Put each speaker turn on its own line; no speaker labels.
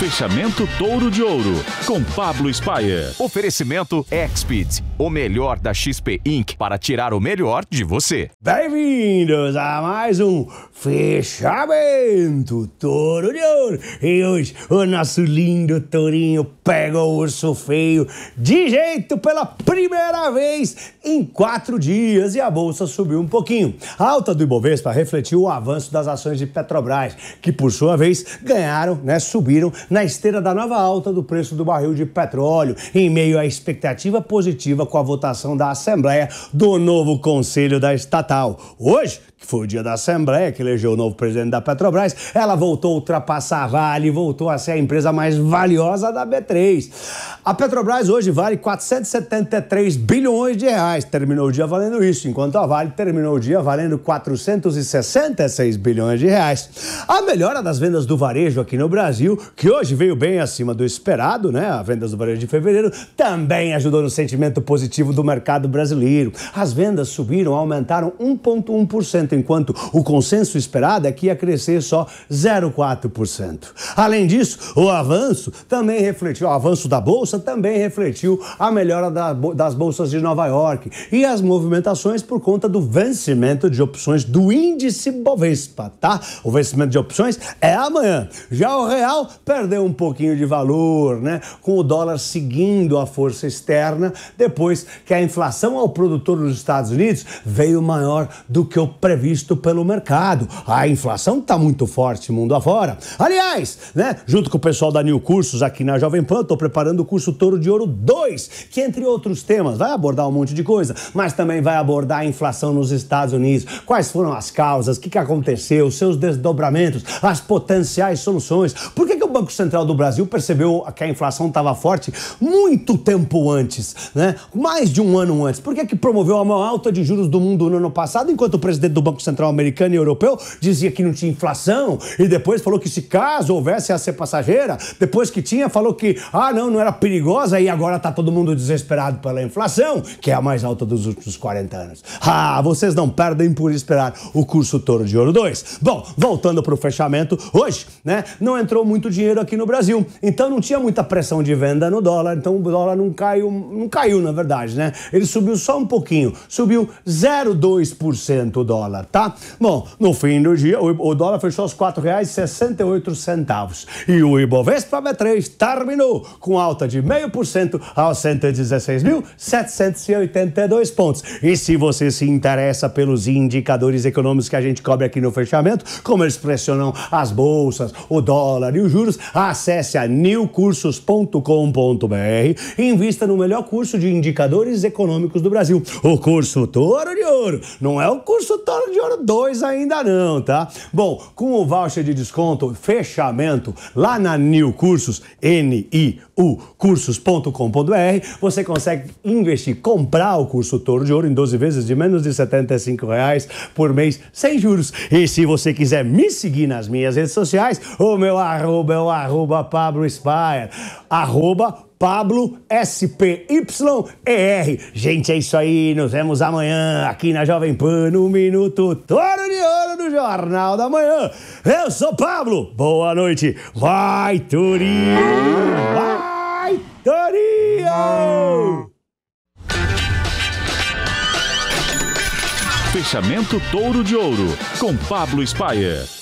Fechamento Touro de Ouro, com Pablo Spaia. Oferecimento XPIT, o melhor da XP Inc. para tirar o melhor de você. Bem-vindos a mais um Fechamento Touro de Ouro. E hoje o nosso lindo tourinho pega o urso feio de jeito pela primeira vez em quatro dias e a bolsa subiu um pouquinho. A alta do Ibovespa refletiu o avanço das ações de Petrobras, que por sua vez ganharam, né, subiram na esteira da nova alta do preço do barril de petróleo, em meio à expectativa positiva com a votação da Assembleia do novo Conselho da Estatal. Hoje, foi o dia da Assembleia que elegeu o novo presidente da Petrobras. Ela voltou a ultrapassar a Vale, voltou a ser a empresa mais valiosa da B3. A Petrobras hoje vale 473 bilhões de reais. Terminou o dia valendo isso, enquanto a Vale terminou o dia valendo 466 bilhões de reais. A melhora das vendas do varejo aqui no Brasil, que hoje veio bem acima do esperado, né? A vendas do varejo de fevereiro também ajudou no sentimento positivo do mercado brasileiro. As vendas subiram, aumentaram 1,1% enquanto o consenso esperado é que ia crescer só 0,4%. Além disso, o avanço também refletiu, o avanço da bolsa também refletiu a melhora da, das bolsas de Nova York e as movimentações por conta do vencimento de opções do índice Bovespa, tá? O vencimento de opções é amanhã. Já o real perdeu um pouquinho de valor, né? Com o dólar seguindo a força externa, depois que a inflação ao produtor nos Estados Unidos veio maior do que o previsto visto pelo mercado. A inflação está muito forte mundo afora. Aliás, né, junto com o pessoal da New Cursos aqui na Jovem Pan, estou preparando o curso Touro de Ouro 2, que entre outros temas vai abordar um monte de coisa, mas também vai abordar a inflação nos Estados Unidos, quais foram as causas, o que, que aconteceu, seus desdobramentos, as potenciais soluções. Por Banco Central do Brasil percebeu que a inflação estava forte muito tempo antes, né? mais de um ano antes. Por que, que promoveu a maior alta de juros do mundo no ano passado, enquanto o presidente do Banco Central americano e europeu dizia que não tinha inflação e depois falou que se caso houvesse a ser passageira, depois que tinha, falou que, ah, não, não era perigosa e agora está todo mundo desesperado pela inflação, que é a mais alta dos últimos 40 anos. Ah, vocês não perdem por esperar o curso Toro de Ouro 2. Bom, voltando para o fechamento, hoje, né, não entrou muito dinheiro dinheiro aqui no Brasil. Então não tinha muita pressão de venda no dólar, então o dólar não caiu, não caiu na verdade, né? Ele subiu só um pouquinho, subiu 0,2% o dólar, tá? Bom, no fim do dia, o, dólar fechou aos R$ 4,68. E o Ibovespa B3 terminou com alta de 0,5% aos 116.782 pontos. E se você se interessa pelos indicadores econômicos que a gente cobre aqui no fechamento, como eles pressionam as bolsas, o dólar e os juros, acesse a newcursos.com.br e invista no melhor curso de indicadores econômicos do Brasil. O curso Toro de Ouro. Não é o curso Toro de Ouro 2 ainda não, tá? Bom, com o voucher de desconto, fechamento, lá na New Cursos, N-I-U, cursos.com.br, você consegue investir, comprar o curso Toro de Ouro em 12 vezes de menos de 75 reais por mês, sem juros. E se você quiser me seguir nas minhas redes sociais, o meu arroba é Instagram, arroba Pablo Spire, arroba Pablo SPYER. Gente, é isso aí. Nos vemos amanhã aqui na Jovem Pan, no Minuto Toro de Ouro do Jornal da Manhã. Eu sou Pablo. Boa noite. Vai, Turinho! Vai, Turinho! Fechamento Touro de Ouro, com Pablo Spire.